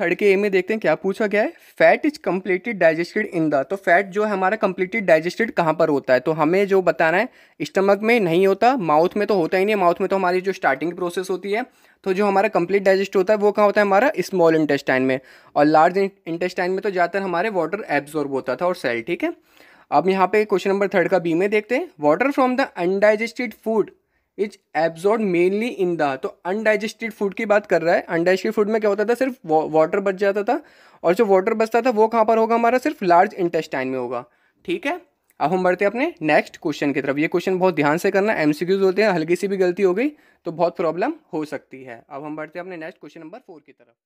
third के ए में देखते हैं क्या पूछा गया है fat is completed digested in the तो फैट जो है हमारा कम्प्लीटेड डाइजेस्टेड कहाँ पर होता है तो हमें जो बताना है स्टमक में नहीं होता माउथ में तो होता ही नहीं है माउथ में तो हमारी जो स्टार्टिंग प्रोसेस होती है तो जो हमारा कंप्लीट डाइजेस्ट होता है वो कहाँ होता है हमारा स्मॉल इंटेस्टाइन में और लार्ज इंटेस्टाइन में तो ज़्यादातर हमारे वाटर एब्जॉर्ब होता था और सेल ठीक है अब यहाँ पे क्वेश्चन नंबर थर्ड का बी में देखते हैं water from the undigested food is absorb mainly in the तो अनडाइजेस्टेड फूड की बात कर रहा है अनडाइजेस्टेड फूड में क्या होता था सिर्फ वाटर बच जाता था और जो वाटर बचता था वो कहाँ पर होगा हमारा सिर्फ लार्ज इंटेस्टाइन में होगा ठीक है अब हम बढ़ते हैं अपने नेक्स्ट क्वेश्चन की तरफ ये क्वेश्चन बहुत ध्यान से करना एम होते हैं हल्की सी भी गलती हो गई तो बहुत प्रॉब्लम हो सकती है अब हम बढ़ते हैं अपने नेक्स्ट क्वेश्चन नंबर फोर की तरफ